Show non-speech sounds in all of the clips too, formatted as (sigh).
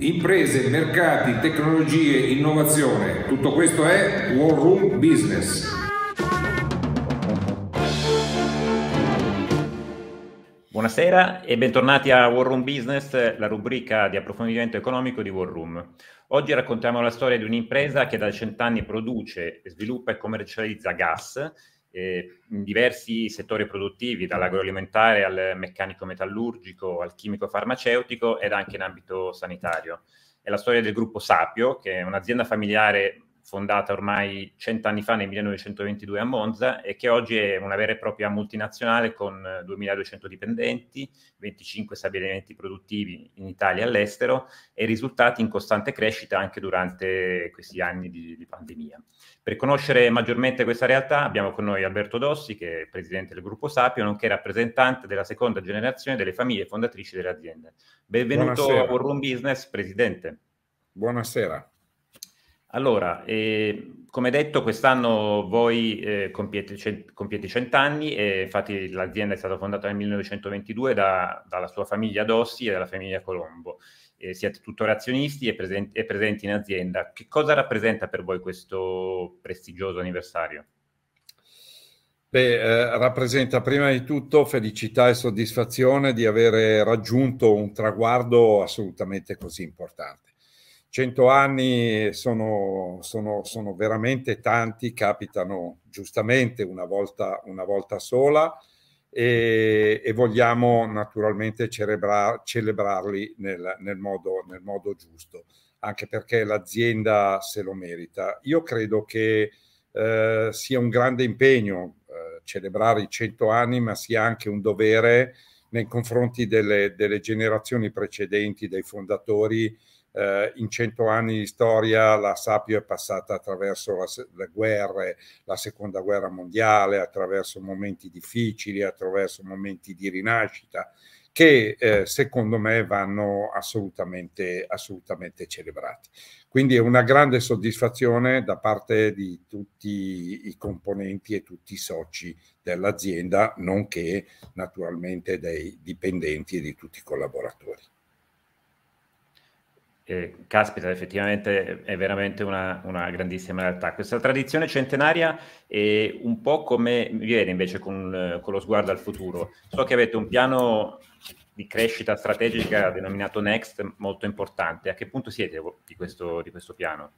imprese, mercati, tecnologie, innovazione. Tutto questo è War Room Business. Buonasera e bentornati a War Room Business, la rubrica di approfondimento economico di War Room. Oggi raccontiamo la storia di un'impresa che da cent'anni produce, sviluppa e commercializza gas eh, in diversi settori produttivi, dall'agroalimentare al meccanico metallurgico, al chimico farmaceutico ed anche in ambito sanitario. È la storia del gruppo Sapio, che è un'azienda familiare fondata ormai cent'anni fa nel 1922 a Monza e che oggi è una vera e propria multinazionale con 2200 eh, dipendenti, 25 stabilimenti produttivi in Italia e all'estero e risultati in costante crescita anche durante questi anni di, di pandemia. Per conoscere maggiormente questa realtà abbiamo con noi Alberto Dossi, che è presidente del gruppo Sapio, nonché rappresentante della seconda generazione delle famiglie fondatrici dell'azienda. Benvenuto Buonasera. a War Business, presidente. Buonasera. Allora, eh, come detto, quest'anno voi eh, compiete, cent- compiete cent'anni e infatti l'azienda è stata fondata nel 1922 da, dalla sua famiglia Dossi e dalla famiglia Colombo. Eh, siete tuttora azionisti e, presen- e presenti in azienda. Che cosa rappresenta per voi questo prestigioso anniversario? Beh, eh, rappresenta prima di tutto felicità e soddisfazione di avere raggiunto un traguardo assolutamente così importante. 100 anni sono, sono, sono, veramente tanti, capitano giustamente una volta, una volta sola e, e, vogliamo naturalmente celebrar, celebrarli nel, nel, modo, nel, modo, giusto, anche perché l'azienda se lo merita. Io credo che eh, sia un grande impegno eh, celebrare i 100 anni, ma sia anche un dovere nei confronti delle, delle generazioni precedenti, dei fondatori eh, in cento anni di storia la Sapio è passata attraverso la, le guerre, la seconda guerra mondiale, attraverso momenti difficili, attraverso momenti di rinascita che eh, secondo me vanno assolutamente, assolutamente celebrati. Quindi è una grande soddisfazione da parte di tutti i componenti e tutti i soci dell'azienda, nonché naturalmente dei dipendenti e di tutti i collaboratori eh, caspita, effettivamente è veramente una, una, grandissima realtà. Questa tradizione centenaria è un po' come viene invece con, con, lo sguardo al futuro. So che avete un piano di crescita strategica denominato Next molto importante. A che punto siete di questo, di questo piano?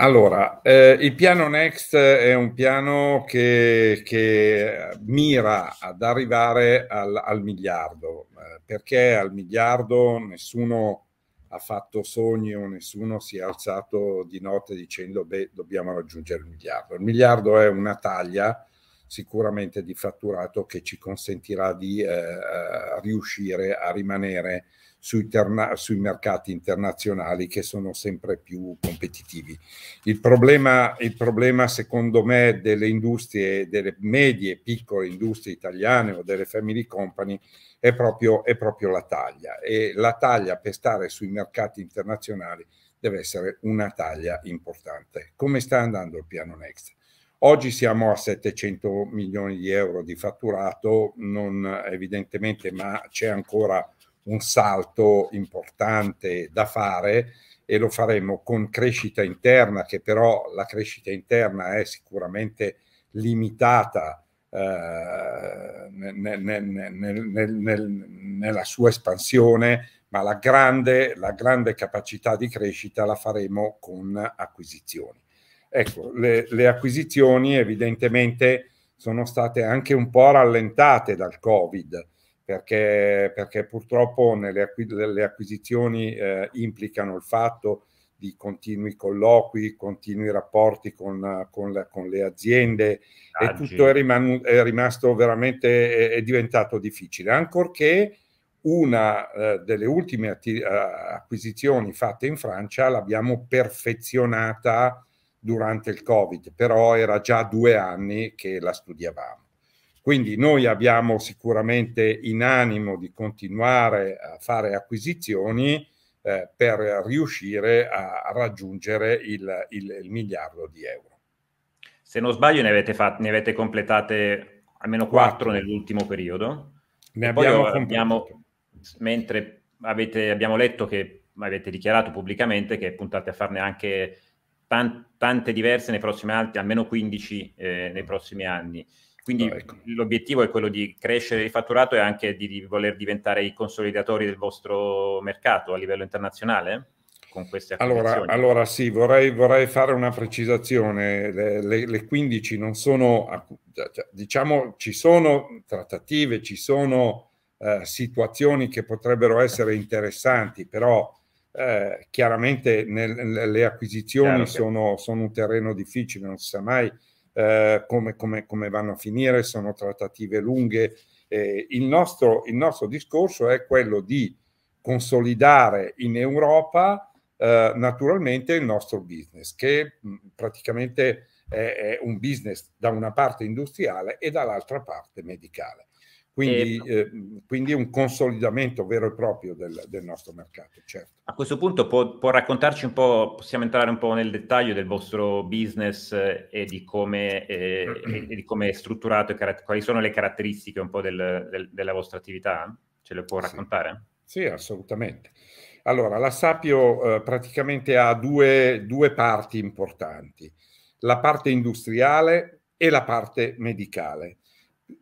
Allora, eh, il piano Next è un piano che, che mira ad arrivare al, al miliardo, eh, perché al miliardo nessuno ha fatto sogni o nessuno si è alzato di notte dicendo beh dobbiamo raggiungere il miliardo. Il miliardo è una taglia sicuramente di fatturato che ci consentirà di eh, eh riuscire a rimanere sui, terna- sui, mercati internazionali che sono sempre più competitivi. Il problema, il problema secondo me delle industrie, delle medie e piccole industrie italiane o delle family company è proprio, è proprio la taglia e la taglia per stare sui mercati internazionali deve essere una taglia importante. Come sta andando il piano Next? Oggi siamo a 700 milioni di euro di fatturato, non evidentemente, ma c'è ancora un salto importante da fare e lo faremo con crescita interna, che però la crescita interna è sicuramente limitata eh, nel, nel, nel, nella sua espansione, ma la grande, la grande, capacità di crescita la faremo con acquisizioni. Ecco, le, le acquisizioni evidentemente sono state anche un po' rallentate dal Covid, perché, perché purtroppo nelle, le acquisizioni eh, implicano il fatto che di continui colloqui, continui rapporti con, con, la, con le aziende Aggi. e tutto è, riman- è rimasto veramente, è, è, diventato difficile, ancorché una eh, delle ultime atti- eh, acquisizioni fatte in Francia l'abbiamo perfezionata durante il Covid, però era già due anni che la studiavamo. Quindi noi abbiamo sicuramente in animo di continuare a fare acquisizioni, eh, per riuscire a raggiungere il, il, il, miliardo di euro. Se non sbaglio ne avete, fat- ne avete completate almeno quattro nell'ultimo periodo. Ne abbiamo, abbiamo Mentre avete, abbiamo letto che avete dichiarato pubblicamente che puntate a farne anche tan- tante diverse nei prossimi anni, almeno 15 eh, nei mm. prossimi anni. Quindi ecco. l'obiettivo è quello di crescere il fatturato e anche di, di, voler diventare i consolidatori del vostro mercato a livello internazionale? Con queste allora, allora sì, vorrei, vorrei fare una precisazione. Le, le, le 15 non sono, cioè, cioè, diciamo, ci sono trattative, ci sono eh, situazioni che potrebbero essere interessanti, però eh, chiaramente nel, le acquisizioni sono, sono un terreno difficile, non si sa mai eh, come, come, come, vanno a finire, sono trattative lunghe. Eh, il, nostro, il, nostro, discorso è quello di consolidare in Europa eh, naturalmente il nostro business, che mm, praticamente è, è un business da una parte industriale e dall'altra parte medicale. Quindi, eh, quindi, un consolidamento vero e proprio del, del nostro mercato. Certo. A questo punto può, può, raccontarci un po', possiamo entrare un po' nel dettaglio del vostro business eh, e di come, eh, e di come è strutturato, e quali sono le caratteristiche un po' del, del, della vostra attività? Ce le può raccontare? Sì, sì assolutamente. Allora, la Sapio eh, praticamente ha due, due parti importanti, la parte industriale e la parte medicale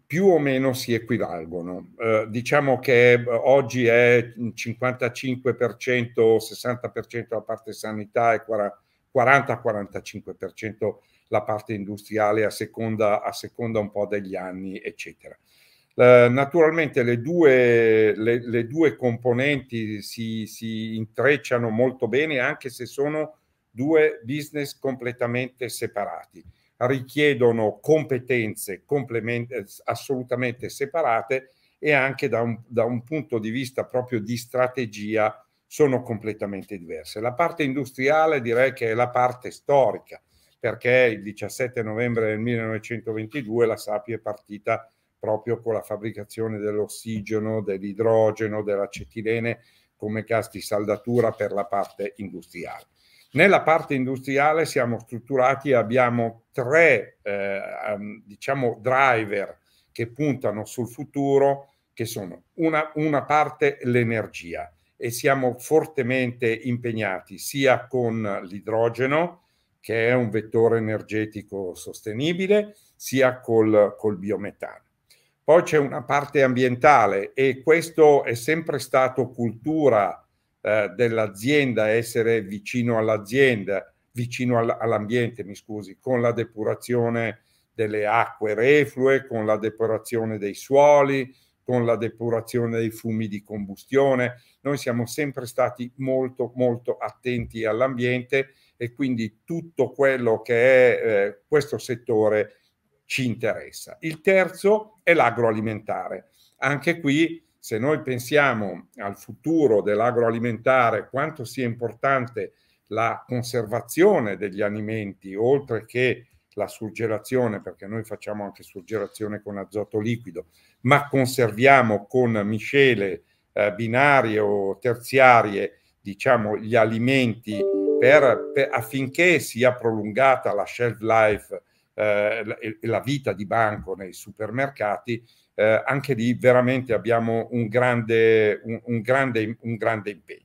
più o meno si equivalgono. Eh, diciamo che eh, oggi è 55%, 60% la parte sanità e 40-45% la parte industriale a seconda, a seconda un po' degli anni, eccetera. Eh, naturalmente le due, le, le due componenti si, si intrecciano molto bene anche se sono due business completamente separati richiedono competenze eh, assolutamente separate e anche da un, da un punto di vista proprio di strategia sono completamente diverse. La parte industriale direi che è la parte storica, perché il 17 novembre del 1922 la SAPI è partita proprio con la fabbricazione dell'ossigeno, dell'idrogeno, dell'acetilene come casti saldatura per la parte industriale. Nella parte industriale siamo strutturati e abbiamo tre eh, diciamo driver che puntano sul futuro, che sono una, una parte l'energia e siamo fortemente impegnati sia con l'idrogeno, che è un vettore energetico sostenibile, sia col, col biometano. Poi c'è una parte ambientale e questo è sempre stato cultura eh, dell'azienda, essere vicino all'azienda, vicino all'ambiente, mi scusi, con la depurazione delle acque reflue, con la depurazione dei suoli, con la depurazione dei fumi di combustione. Noi siamo sempre stati molto, molto attenti all'ambiente e quindi tutto quello che è eh, questo settore ci interessa. Il terzo è l'agroalimentare. Anche qui se noi pensiamo al futuro dell'agroalimentare, quanto sia importante la conservazione degli alimenti, oltre che la surgelazione, perché noi facciamo anche surgelazione con azoto liquido, ma conserviamo con miscele eh, binarie o terziarie, diciamo, gli alimenti per, per, affinché sia prolungata la shelf life eh, la, la vita di banco nei supermercati, eh, anche lì veramente abbiamo un grande, un, un, grande, un grande impegno.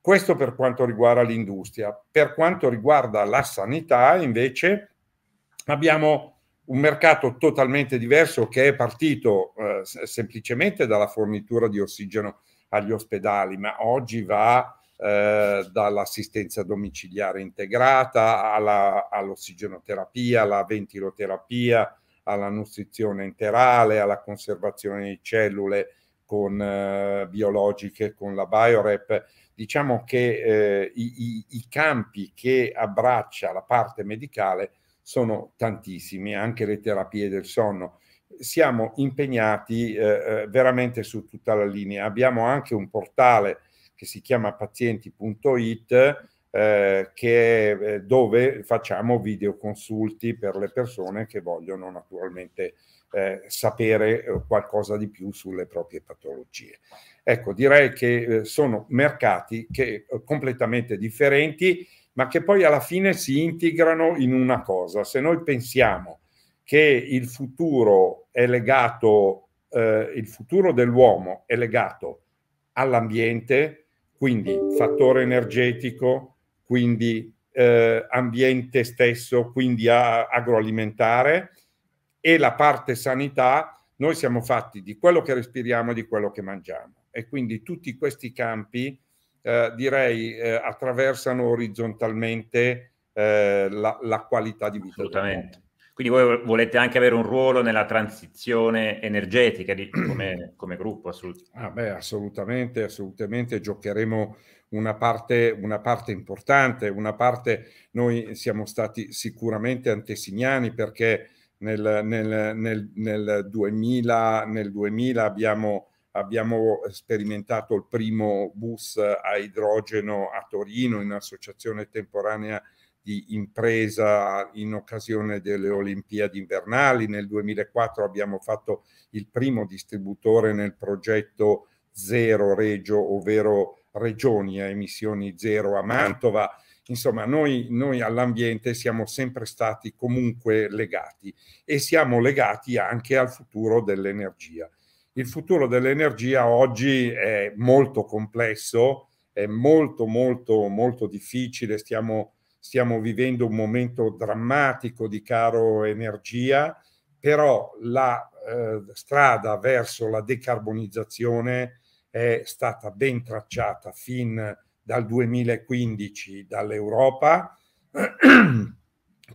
Questo per quanto riguarda l'industria. Per quanto riguarda la sanità, invece, abbiamo un mercato totalmente diverso che è partito eh, semplicemente dalla fornitura di ossigeno agli ospedali, ma oggi va eh, dall'assistenza domiciliare integrata alla, all'ossigenoterapia, alla ventiloterapia, alla nutrizione interale, alla conservazione di cellule con, eh, biologiche, con la BioRep. Diciamo che eh, i, i, i campi che abbraccia la parte medicale sono tantissimi, anche le terapie del sonno siamo impegnati eh, eh veramente su tutta la linea. Abbiamo anche un portale che si chiama pazienti.it eh, che, eh, dove facciamo videoconsulti per le persone che vogliono naturalmente eh, sapere eh, qualcosa di più sulle proprie patologie. Ecco, direi che eh, sono mercati che, completamente differenti, ma che poi alla fine si integrano in una cosa. Se noi pensiamo che il futuro è legato, il futuro dell'uomo è legato all'ambiente, quindi fattore energetico, quindi eh, ambiente stesso, quindi a, agroalimentare, e la parte sanità, noi siamo fatti di quello che respiriamo e di quello che mangiamo. E quindi tutti questi campi, eh, direi, eh, attraversano orizzontalmente eh, la, la, qualità di vita. Assolutamente. Quindi voi volete anche avere un ruolo nella transizione energetica di, (clears throat) come, come, gruppo? Assolutamente. Ah beh, assolutamente, assolutamente. Giocheremo una parte, una parte, importante, una parte noi siamo stati sicuramente antesignani perché nel, nel, nel, nel 2000, 2000 abbiamo, abbiamo sperimentato il primo bus a idrogeno a Torino in associazione temporanea di impresa in occasione delle Olimpiadi invernali. Nel 2004 abbiamo fatto il primo distributore nel progetto Zero Regio, ovvero regioni a emissioni zero a Mantova. Insomma, noi, noi all'ambiente siamo sempre stati comunque legati e siamo legati anche al futuro dell'energia. Il futuro dell'energia oggi è molto complesso, è molto, molto, molto difficile. Stiamo stiamo vivendo un momento drammatico di caro energia, però la eh, strada verso la decarbonizzazione è stata ben tracciata fin dal 2015 dall'Europa (clears throat)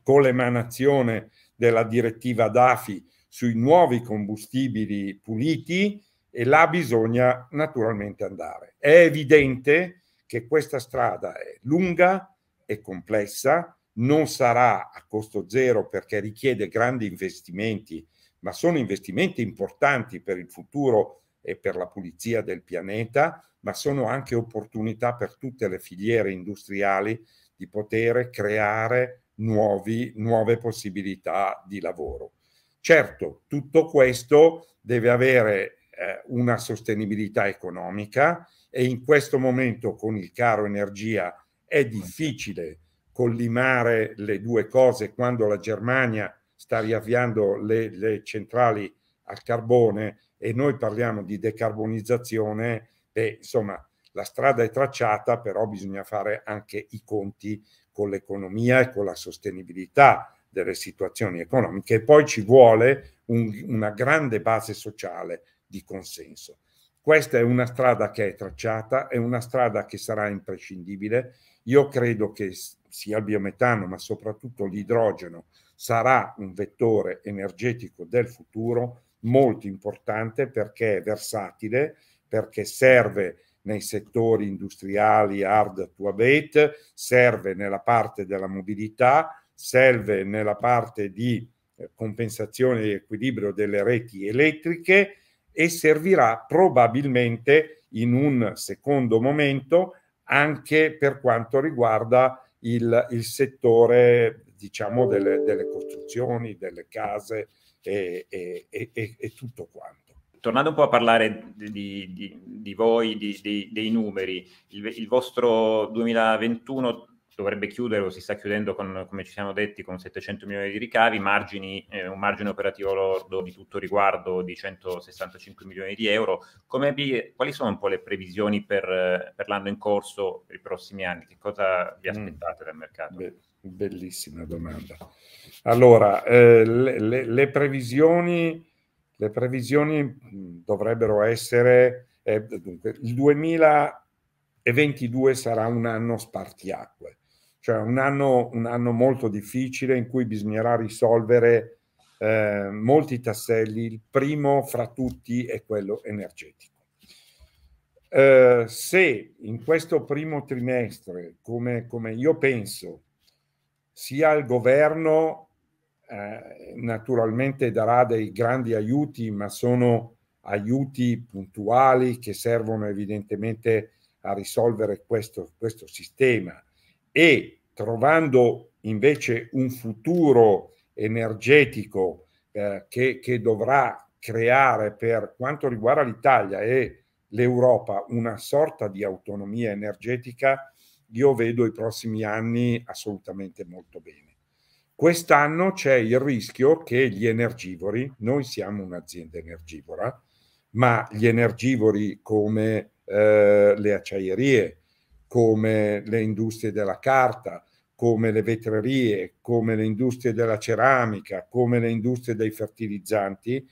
con l'emanazione della direttiva DAFI sui nuovi combustibili puliti e là bisogna naturalmente andare. È evidente che questa strada è lunga, e complessa, non sarà a costo zero perché richiede grandi investimenti, ma sono investimenti importanti per il futuro e per la pulizia del pianeta, ma sono anche opportunità per tutte le filiere industriali di poter creare nuovi, nuove possibilità di lavoro. Certo, tutto questo deve avere eh, una sostenibilità economica e in questo momento con il caro energia è difficile collimare le due cose quando la Germania sta riavviando le, le centrali al carbone e noi parliamo di decarbonizzazione, beh, insomma la strada è tracciata, però bisogna fare anche i conti con l'economia e con la sostenibilità delle situazioni economiche e poi ci vuole un, una grande base sociale di consenso. Questa è una strada che è tracciata, è una strada che sarà imprescindibile io credo che sia il biometano, ma soprattutto l'idrogeno, sarà un vettore energetico del futuro molto importante perché è versatile, perché serve nei settori industriali hard to abate, serve nella parte della mobilità, serve nella parte di eh, compensazione e equilibrio delle reti elettriche e servirà probabilmente in un secondo momento anche per quanto riguarda il, il settore diciamo, delle, delle, costruzioni, delle case e, e, e, e, tutto quanto. Tornando un po' a parlare di, di, di voi, di, dei numeri, il, il vostro 2021 dovrebbe chiudere o si sta chiudendo con, come ci siamo detti con 700 milioni di ricavi, margini, eh, un margine operativo lordo di tutto riguardo di 165 milioni di euro. Come, quali sono un po' le previsioni per, per, l'anno in corso, per i prossimi anni? Che cosa vi mm. aspettate mm. dal mercato? Beh, bellissima domanda. Allora, eh, le, le, le, previsioni, le, previsioni, mm, dovrebbero essere... Eh, dunque, il 2022 sarà un anno spartiacque cioè un anno, un anno molto difficile in cui bisognerà risolvere eh, molti tasselli. Il primo fra tutti è quello energetico. Eh, se in questo primo trimestre, come, come io penso, sia il governo eh, naturalmente darà dei grandi aiuti, ma sono aiuti puntuali che servono evidentemente a risolvere questo, questo sistema e trovando invece un futuro energetico eh, che, che, dovrà creare per quanto riguarda l'Italia e l'Europa una sorta di autonomia energetica, io vedo i prossimi anni assolutamente molto bene. Quest'anno c'è il rischio che gli energivori, noi siamo un'azienda energivora, ma gli energivori come eh, le acciaierie, come le industrie della carta, come le vetrerie, come le industrie della ceramica, come le industrie dei fertilizzanti,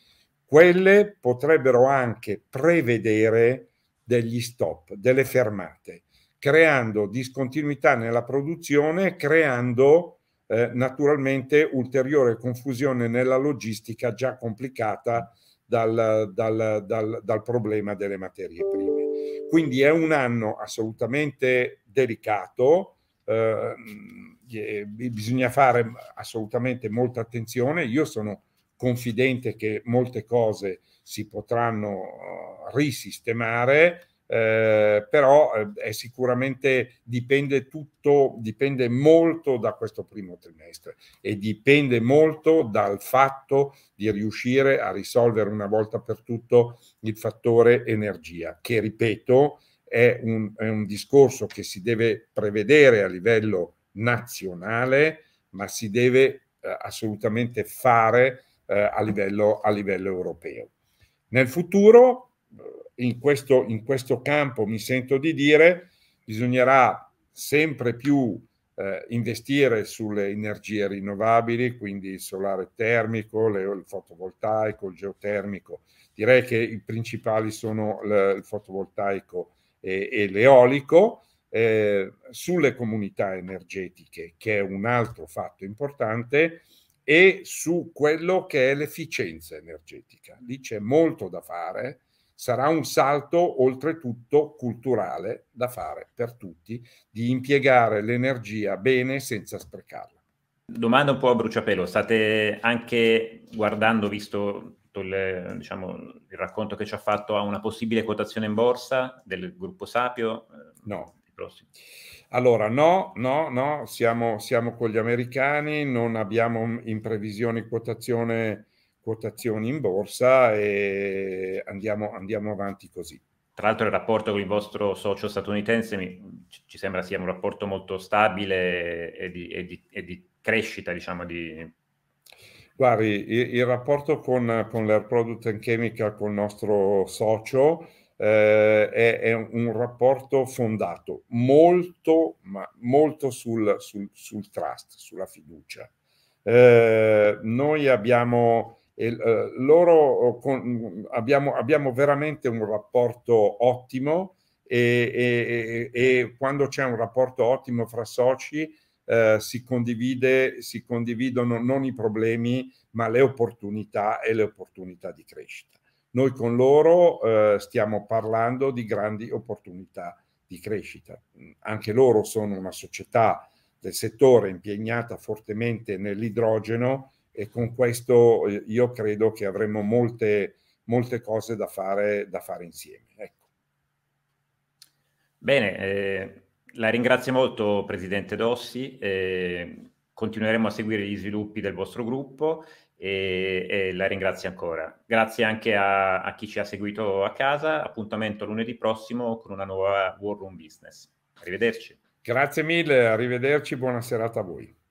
quelle potrebbero anche prevedere degli stop, delle fermate, creando discontinuità nella produzione, creando eh, naturalmente ulteriore confusione nella logistica già complicata dal, dal, dal, dal problema delle materie prime. Quindi è un anno assolutamente delicato, eh, bisogna fare assolutamente molta attenzione. Io sono confidente che molte cose si potranno eh, risistemare eh, però eh, è sicuramente dipende tutto, dipende molto da questo primo trimestre e dipende molto dal fatto di riuscire a risolvere una volta per tutto il fattore energia, che ripeto è un, è un discorso che si deve prevedere a livello nazionale, ma si deve eh, assolutamente fare eh, a, livello, a livello europeo. Nel futuro in questo, in questo campo mi sento di dire bisognerà sempre più eh, investire sulle energie rinnovabili, quindi il solare termico, le, il fotovoltaico, il geotermico. Direi che i principali sono le, il fotovoltaico e, e l'eolico. Eh, sulle comunità energetiche, che è un altro fatto importante, e su quello che è l'efficienza energetica. Lì c'è molto da fare sarà un salto oltretutto culturale da fare per tutti, di impiegare l'energia bene senza sprecarla. Domanda un po' a bruciapelo, state anche guardando, visto il, diciamo, il racconto che ci ha fatto, a una possibile quotazione in borsa del gruppo Sapio? No. Allora, no, no, no, siamo, siamo, con gli americani, non abbiamo in previsione quotazione quotazioni in borsa e andiamo, andiamo avanti così. Tra l'altro il rapporto con il vostro socio statunitense mi, ci sembra sia un rapporto molto stabile e di, e di, e di crescita, diciamo, di... Guardi, il, il rapporto con, con l'Air Product and Chemical, con il nostro socio, eh, è, è, un rapporto fondato molto, ma molto sul, sul, sul trust, sulla fiducia. Eh, noi abbiamo e, eh, loro oh, con, abbiamo, abbiamo, veramente un rapporto ottimo e, e, e, quando c'è un rapporto ottimo fra soci eh, si, condivide, si condividono non i problemi ma le opportunità e le opportunità di crescita. Noi con loro eh, stiamo parlando di grandi opportunità di crescita. Anche loro sono una società del settore impegnata fortemente nell'idrogeno e con questo eh, io credo che avremo molte, molte cose da fare, da fare insieme. Ecco. Bene, eh, la ringrazio molto Presidente Dossi, eh, continueremo a seguire gli sviluppi del vostro gruppo e, e la ringrazio ancora. Grazie anche a, a chi ci ha seguito a casa, appuntamento lunedì prossimo con una nuova War Room Business. Arrivederci. Grazie mille, arrivederci, buona serata a voi.